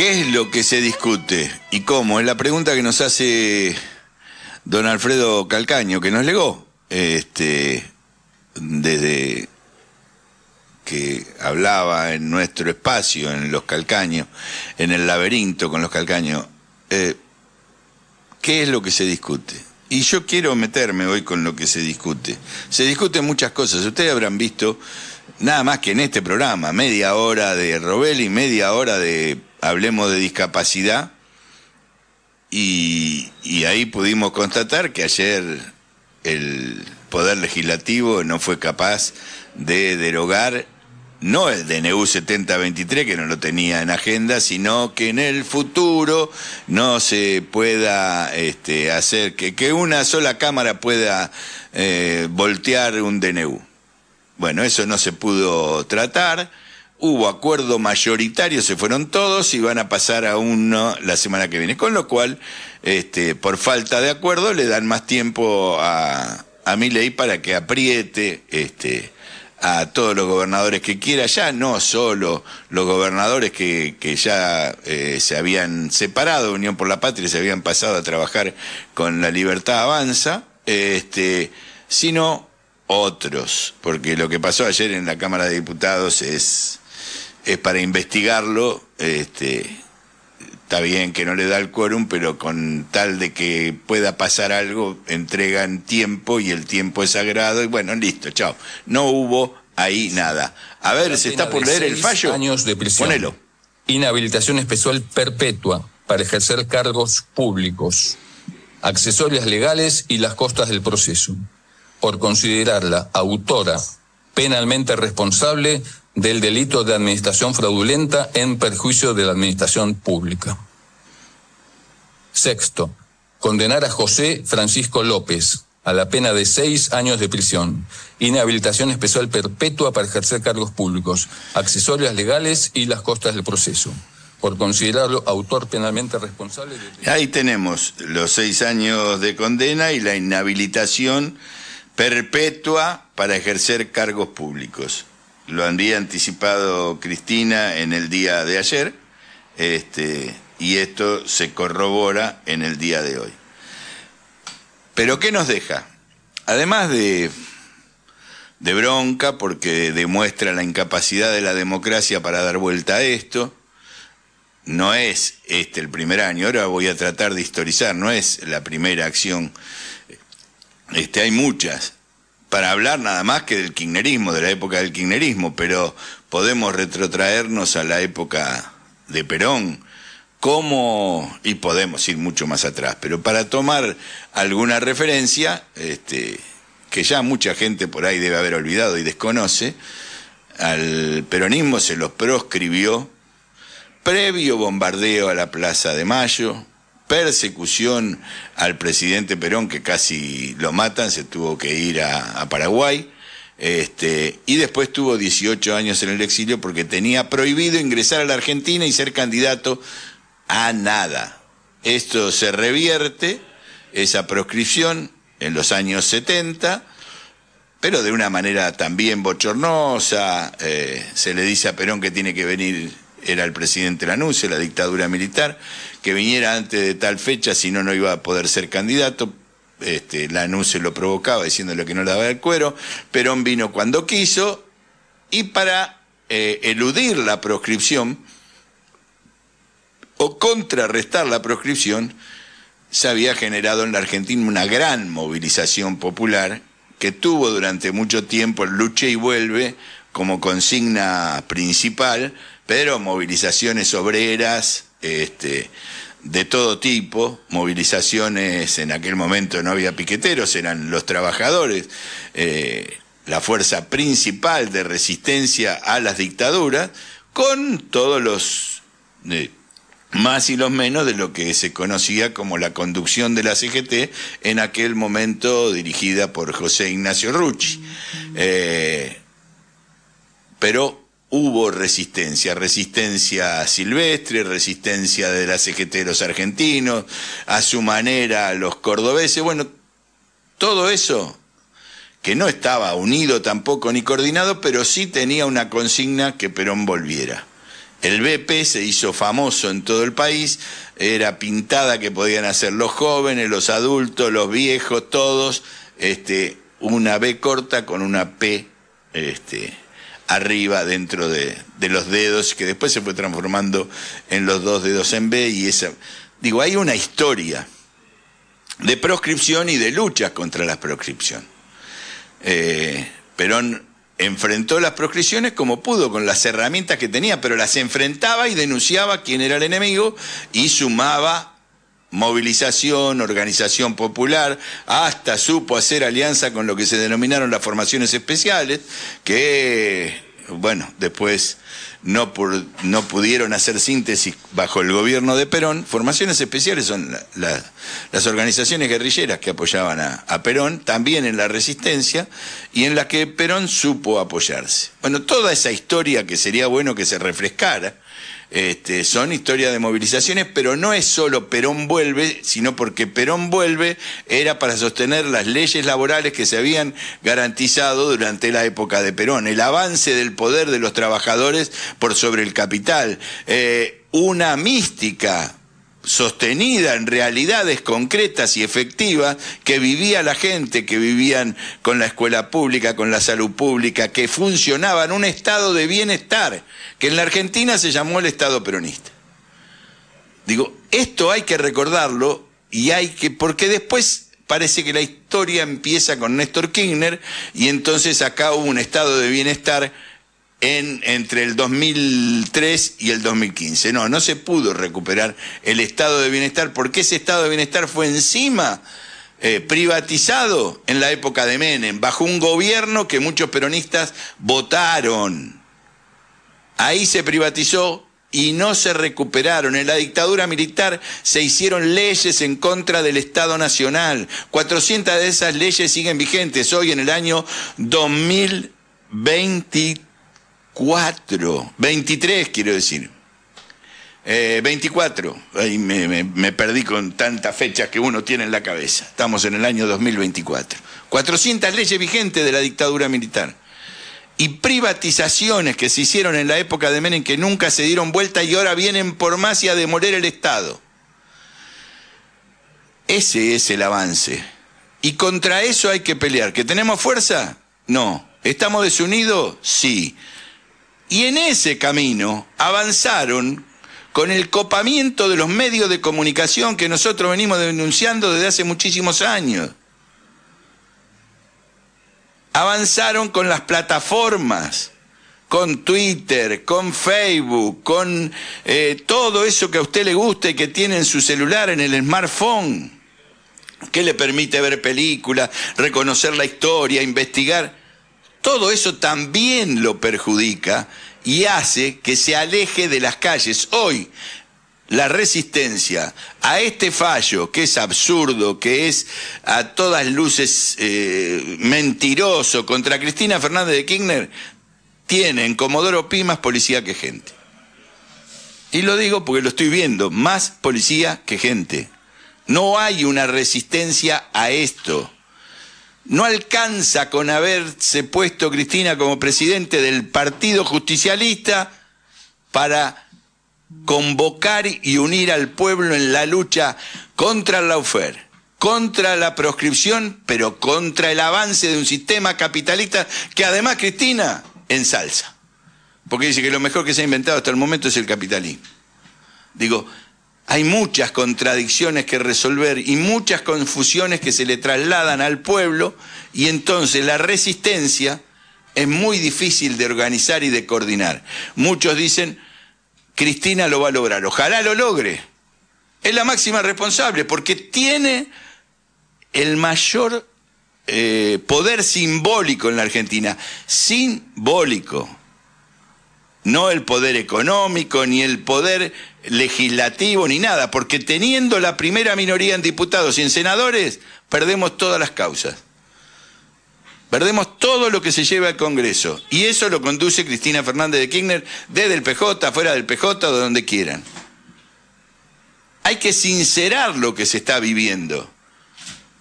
¿Qué es lo que se discute y cómo? Es la pregunta que nos hace don Alfredo Calcaño, que nos legó este, desde que hablaba en nuestro espacio, en los calcaños, en el laberinto con los calcaños. Eh, ¿Qué es lo que se discute? Y yo quiero meterme hoy con lo que se discute. Se discuten muchas cosas. Ustedes habrán visto, nada más que en este programa, media hora de Robel y media hora de hablemos de discapacidad, y, ahí pudimos constatar que ayer el Poder Legislativo no fue capaz de derogar no el DNU 7023, que no lo tenía en agenda, sino que en el futuro no se pueda este, hacer que, una sola cámara pueda eh, voltear un DNU. Bueno, eso no se pudo tratar hubo acuerdo mayoritario, se fueron todos y van a pasar a uno la semana que viene. Con lo cual, este, por falta de acuerdo, le dan más tiempo a, a mi ley para que apriete este, a todos los gobernadores que quiera, ya no solo los gobernadores que, ya eh, se habían separado, de Unión por la Patria, se habían pasado a trabajar con la libertad avanza, este, sino otros, porque lo que pasó ayer en la Cámara de Diputados es es para investigarlo, este, está bien que no le da el quórum, pero con tal de que pueda pasar algo, entregan tiempo y el tiempo es sagrado y bueno, listo, chao. No hubo ahí nada. A ver, se está por leer el fallo. Años Ponelo. Inhabilitación especial perpetua para ejercer cargos públicos, accesorias legales y las costas del proceso, por considerarla autora penalmente responsable del delito de administración fraudulenta en perjuicio de la administración pública. Sexto, condenar a José Francisco López a la pena de seis años de prisión, inhabilitación especial perpetua para ejercer cargos públicos, accesorias legales y las costas del proceso, por considerarlo autor penalmente responsable. Ahí tenemos los seis años de condena y la inhabilitación perpetua para ejercer cargos públicos lo había anticipado Cristina en el día de ayer, este, y esto se corrobora en el día de hoy. Pero ¿qué nos deja? Además de, de bronca, porque demuestra la incapacidad de la democracia para dar vuelta a esto, no es este el primer año, ahora voy a tratar de historizar, no es la primera acción, este, hay muchas para hablar nada más que del kirchnerismo, de la época del kirchnerismo, pero podemos retrotraernos a la época de Perón, como, y podemos ir mucho más atrás, pero para tomar alguna referencia, este, que ya mucha gente por ahí debe haber olvidado y desconoce, al peronismo se los proscribió previo bombardeo a la Plaza de Mayo, persecución al presidente Perón, que casi lo matan, se tuvo que ir a, Paraguay. Este, y después tuvo 18 años en el exilio porque tenía prohibido ingresar a la Argentina y ser candidato a nada. Esto se revierte, esa proscripción, en los años 70, pero de una manera también bochornosa. Eh, se le dice a Perón que tiene que venir, era el presidente Lanús, la dictadura militar, que viniera antes de tal fecha, si no, no iba a poder ser candidato. Este, la se lo provocaba diciéndole que no le daba el cuero. Perón vino cuando quiso y para eh, eludir la proscripción o contrarrestar la proscripción, se había generado en la Argentina una gran movilización popular que tuvo durante mucho tiempo el luche y vuelve como consigna principal, pero movilizaciones obreras, este, de todo tipo, movilizaciones, en aquel momento no había piqueteros, eran los trabajadores, eh, la fuerza principal de resistencia a las dictaduras, con todos los más y los menos de lo que se conocía como la conducción de la CGT, en aquel momento dirigida por José Ignacio Rucci. Eh, pero hubo resistencia, resistencia silvestre, resistencia de la CGT de los argentinos, a su manera los cordobeses, bueno, todo eso que no estaba unido tampoco ni coordinado, pero sí tenía una consigna que Perón volviera. El BP se hizo famoso en todo el país, era pintada que podían hacer los jóvenes, los adultos, los viejos, todos, este, una B corta con una P, este, arriba dentro de, los dedos, que después se fue transformando en los dos dedos en B y esa... Digo, hay una historia de proscripción y de lucha contra la proscripción. Eh, Perón enfrentó las proscripciones como pudo, con las herramientas que tenía, pero las enfrentaba y denunciaba quién era el enemigo y sumaba movilización, organización popular, hasta supo hacer alianza con lo que se denominaron las formaciones especiales, que, bueno, después no, no pudieron hacer síntesis bajo el gobierno de Perón. Formaciones especiales son las organizaciones guerrilleras que apoyaban a, a Perón, también en la resistencia, y en las que Perón supo apoyarse. Bueno, toda esa historia que sería bueno que se refrescara, este, son historias de movilizaciones, pero no es solo Perón vuelve, sino porque Perón vuelve era para sostener las leyes laborales que se habían garantizado durante la época de Perón, el avance del poder de los trabajadores por sobre el capital, eh, una mística sostenida en realidades concretas y efectivas que vivía la gente, que vivían con la escuela pública, con la salud pública, que funcionaba en un estado de bienestar, que en la Argentina se llamó el Estado peronista. Digo, esto hay que recordarlo y hay que, porque después parece que la historia empieza con Néstor Kirchner y entonces acá hubo un estado de bienestar entre el 2003 y el 2015. No, no se pudo recuperar el estado de bienestar porque ese estado de bienestar fue encima eh, privatizado en la época de Menem, bajo un gobierno que muchos peronistas votaron. Ahí se privatizó y no se recuperaron. En la dictadura militar se hicieron leyes en contra del Estado Nacional. 400 de esas leyes siguen vigentes hoy en el año 2023. 4, 23 quiero decir. 24, eh, ahí me, me, perdí con tantas fechas que uno tiene en la cabeza. Estamos en el año 2024. 400 leyes vigentes de la dictadura militar. Y privatizaciones que se hicieron en la época de Menem que nunca se dieron vuelta y ahora vienen por más y a demoler el Estado. Ese es el avance. Y contra eso hay que pelear. ¿Que tenemos fuerza? No. ¿Estamos desunidos? Sí. Y en ese camino avanzaron con el copamiento de los medios de comunicación que nosotros venimos denunciando desde hace muchísimos años. Avanzaron con las plataformas, con Twitter, con Facebook, con eh, todo eso que a usted le guste y que tiene en su celular, en el smartphone, que le permite ver películas, reconocer la historia, investigar. Todo eso también lo perjudica y hace que se aleje de las calles. Hoy, la resistencia a este fallo, que es absurdo, que es a todas luces eh, mentiroso contra Cristina Fernández de Kirchner, tiene en Comodoro Pi más policía que gente. Y lo digo porque lo estoy viendo, más policía que gente. No hay una resistencia a esto. No alcanza con haberse puesto Cristina como presidente del Partido Justicialista para convocar y unir al pueblo en la lucha contra la UFER, contra la proscripción, pero contra el avance de un sistema capitalista que además Cristina ensalza. Porque dice que lo mejor que se ha inventado hasta el momento es el capitalismo. Digo, hay muchas contradicciones que resolver y muchas confusiones que se le trasladan al pueblo y entonces la resistencia es muy difícil de organizar y de coordinar. Muchos dicen, Cristina lo va a lograr, ojalá lo logre. Es la máxima responsable porque tiene el mayor eh, poder simbólico en la Argentina, simbólico. No el poder económico ni el poder legislativo ni nada, porque teniendo la primera minoría en diputados y en senadores, perdemos todas las causas. Perdemos todo lo que se lleva al Congreso. Y eso lo conduce Cristina Fernández de Kirchner desde el PJ, fuera del PJ donde quieran. Hay que sincerar lo que se está viviendo.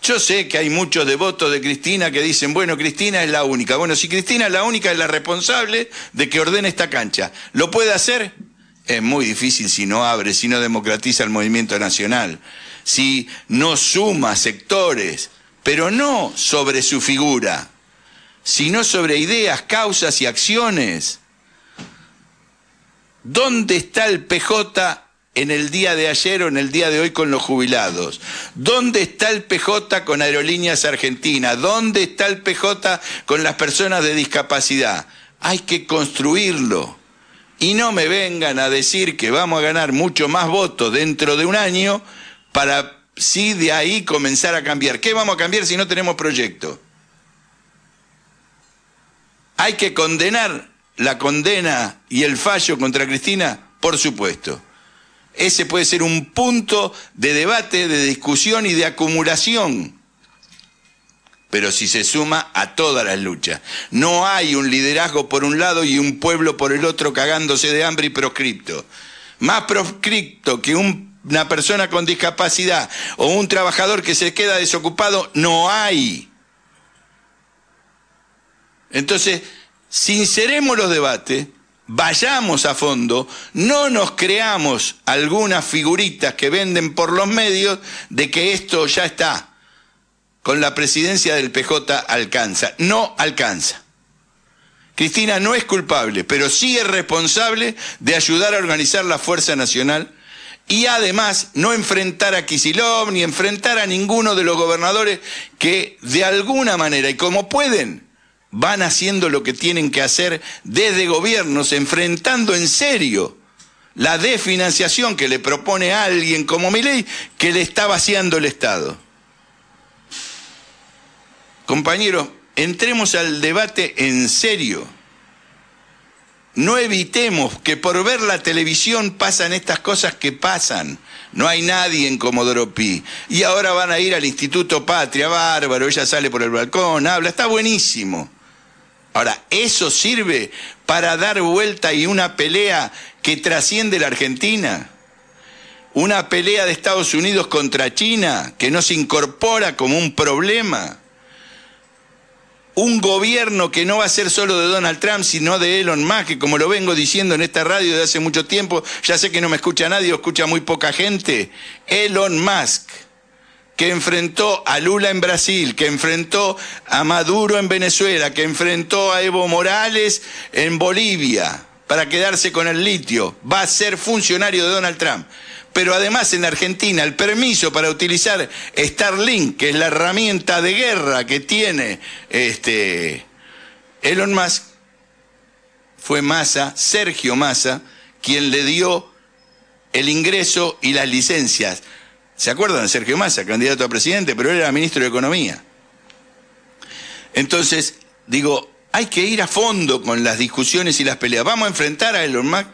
Yo sé que hay muchos devotos de Cristina que dicen, bueno, Cristina es la única. Bueno, si Cristina es la única, es la responsable de que ordene esta cancha. ¿Lo puede hacer? es muy difícil si no abre, si no democratiza el movimiento nacional, si no suma sectores, pero no sobre su figura, sino sobre ideas, causas y acciones. ¿Dónde está el PJ en el día de ayer o en el día de hoy con los jubilados? ¿Dónde está el PJ con Aerolíneas Argentinas? ¿Dónde está el PJ con las personas de discapacidad? Hay que construirlo. Y no me vengan a decir que vamos a ganar mucho más votos dentro de un año para sí de ahí comenzar a cambiar. ¿Qué vamos a cambiar si no tenemos proyecto? ¿Hay que condenar la condena y el fallo contra Cristina? Por supuesto. Ese puede ser un punto de debate, de discusión y de acumulación pero si se suma a todas las luchas. No hay un liderazgo por un lado y un pueblo por el otro cagándose de hambre y proscripto. Más proscripto que una persona con discapacidad o un trabajador que se queda desocupado, no hay. Entonces, sinceremos los debates, vayamos a fondo, no nos creamos algunas figuritas que venden por los medios de que esto ya está con la presidencia del PJ alcanza. No alcanza. Cristina no es culpable, pero sí es responsable de ayudar a organizar la Fuerza Nacional y además no enfrentar a Kisilov ni enfrentar a ninguno de los gobernadores que de alguna manera y como pueden van haciendo lo que tienen que hacer desde gobiernos, enfrentando en serio la desfinanciación que le propone alguien como Milei que le está vaciando el Estado. Compañeros, entremos al debate en serio. No evitemos que por ver la televisión pasan estas cosas que pasan. No hay nadie en Comodoro Pi. Y ahora van a ir al Instituto Patria, bárbaro, ella sale por el balcón, habla, está buenísimo. Ahora, ¿eso sirve para dar vuelta y una pelea que trasciende la Argentina? Una pelea de Estados Unidos contra China que no se incorpora como un problema un gobierno que no va a ser solo de Donald Trump, sino de Elon Musk, que como lo vengo diciendo en esta radio de hace mucho tiempo, ya sé que no me escucha nadie escucha muy poca gente, Elon Musk, que enfrentó a Lula en Brasil, que enfrentó a Maduro en Venezuela, que enfrentó a Evo Morales en Bolivia para quedarse con el litio, va a ser funcionario de Donald Trump pero además en Argentina el permiso para utilizar Starlink, que es la herramienta de guerra que tiene este Elon Musk, fue Massa, Sergio Massa, quien le dio el ingreso y las licencias. ¿Se acuerdan? de Sergio Massa, candidato a presidente, pero él era ministro de Economía. Entonces, digo, hay que ir a fondo con las discusiones y las peleas. ¿Vamos a enfrentar a Elon Musk?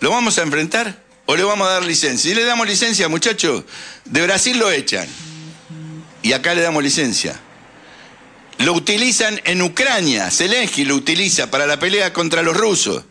¿Lo vamos a enfrentar? o le vamos a dar licencia. Y le damos licencia, muchachos, de Brasil lo echan. Y acá le damos licencia. Lo utilizan en Ucrania, Zelensky lo utiliza para la pelea contra los rusos.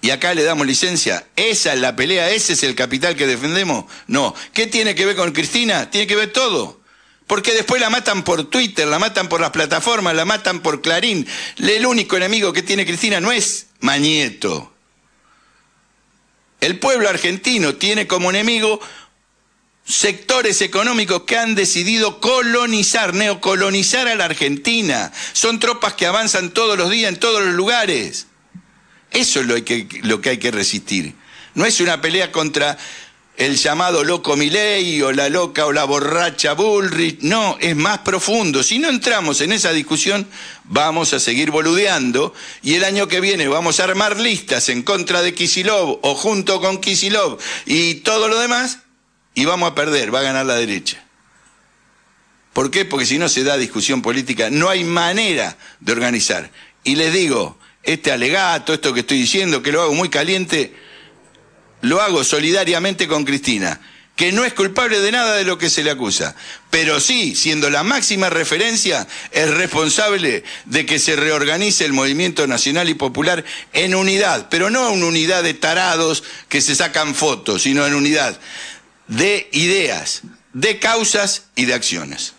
Y acá le damos licencia. Esa es la pelea, ese es el capital que defendemos. No. ¿Qué tiene que ver con Cristina? Tiene que ver todo. Porque después la matan por Twitter, la matan por las plataformas, la matan por Clarín. El único enemigo que tiene Cristina no es Mañeto el pueblo argentino tiene como enemigo sectores económicos que han decidido colonizar, neocolonizar a la Argentina. Son tropas que avanzan todos los días en todos los lugares. Eso es lo que, lo que hay que resistir. No es una pelea contra el llamado loco Milei o la loca o la borracha Bullrich. No, es más profundo. Si no entramos en esa discusión, vamos a seguir boludeando y el año que viene vamos a armar listas en contra de Kisilov o junto con Kisilov y todo lo demás y vamos a perder, va a ganar la derecha. ¿Por qué? Porque si no se da discusión política, no hay manera de organizar. Y les digo, este alegato, esto que estoy diciendo, que lo hago muy caliente, lo hago solidariamente con Cristina, que no es culpable de nada de lo que se le acusa, pero sí, siendo la máxima referencia, es responsable de que se reorganice el movimiento nacional y popular en unidad, pero no en unidad de tarados que se sacan fotos, sino en unidad de ideas, de causas y de acciones.